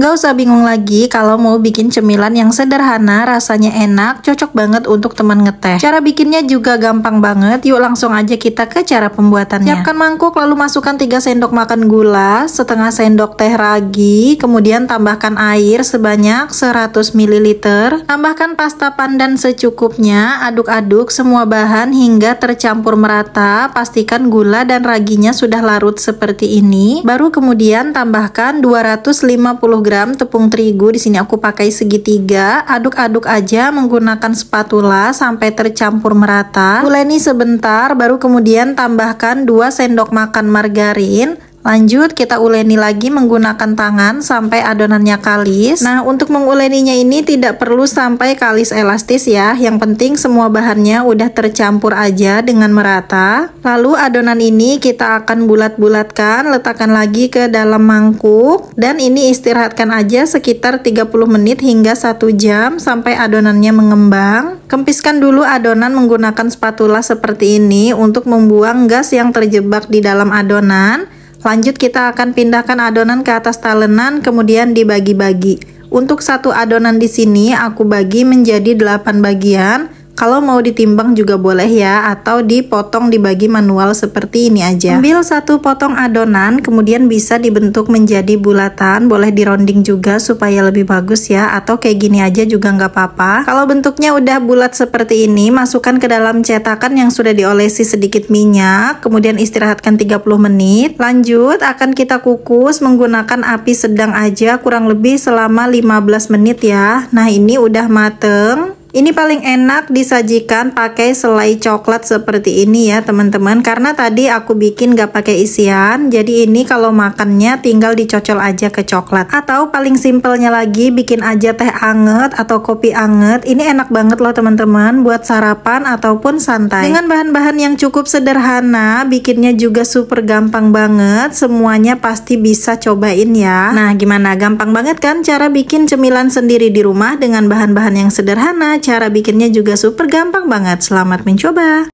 Gak usah bingung lagi kalau mau bikin cemilan yang sederhana, rasanya enak, cocok banget untuk teman ngeteh. Cara bikinnya juga gampang banget, yuk langsung aja kita ke cara pembuatannya. Siapkan mangkuk lalu masukkan 3 sendok makan gula, setengah sendok teh ragi, kemudian tambahkan air sebanyak 100 ml, tambahkan pasta pandan secukupnya, aduk-aduk semua bahan hingga tercampur merata, pastikan gula dan raginya sudah larut seperti ini, baru kemudian tambahkan 250 gram tepung terigu. Di sini aku pakai segitiga. Aduk-aduk aja menggunakan spatula sampai tercampur merata. Uleni sebentar, baru kemudian tambahkan 2 sendok makan margarin, Lanjut kita uleni lagi menggunakan tangan sampai adonannya kalis Nah untuk menguleninya ini tidak perlu sampai kalis elastis ya Yang penting semua bahannya udah tercampur aja dengan merata Lalu adonan ini kita akan bulat-bulatkan Letakkan lagi ke dalam mangkuk Dan ini istirahatkan aja sekitar 30 menit hingga 1 jam Sampai adonannya mengembang Kempiskan dulu adonan menggunakan spatula seperti ini Untuk membuang gas yang terjebak di dalam adonan Lanjut kita akan pindahkan adonan ke atas talenan kemudian dibagi-bagi. Untuk satu adonan di sini aku bagi menjadi 8 bagian kalau mau ditimbang juga boleh ya, atau dipotong dibagi manual seperti ini aja. Ambil satu potong adonan, kemudian bisa dibentuk menjadi bulatan, boleh di rounding juga supaya lebih bagus ya, atau kayak gini aja juga nggak apa-apa. Kalau bentuknya udah bulat seperti ini, masukkan ke dalam cetakan yang sudah diolesi sedikit minyak, kemudian istirahatkan 30 menit. Lanjut, akan kita kukus menggunakan api sedang aja, kurang lebih selama 15 menit ya. Nah ini udah mateng. Ini paling enak disajikan pakai selai coklat seperti ini ya teman-teman Karena tadi aku bikin gak pakai isian Jadi ini kalau makannya tinggal dicocol aja ke coklat Atau paling simpelnya lagi bikin aja teh anget atau kopi anget Ini enak banget loh teman-teman buat sarapan ataupun santai Dengan bahan-bahan yang cukup sederhana Bikinnya juga super gampang banget Semuanya pasti bisa cobain ya Nah gimana gampang banget kan cara bikin cemilan sendiri di rumah Dengan bahan-bahan yang sederhana cara bikinnya juga super gampang banget. Selamat mencoba!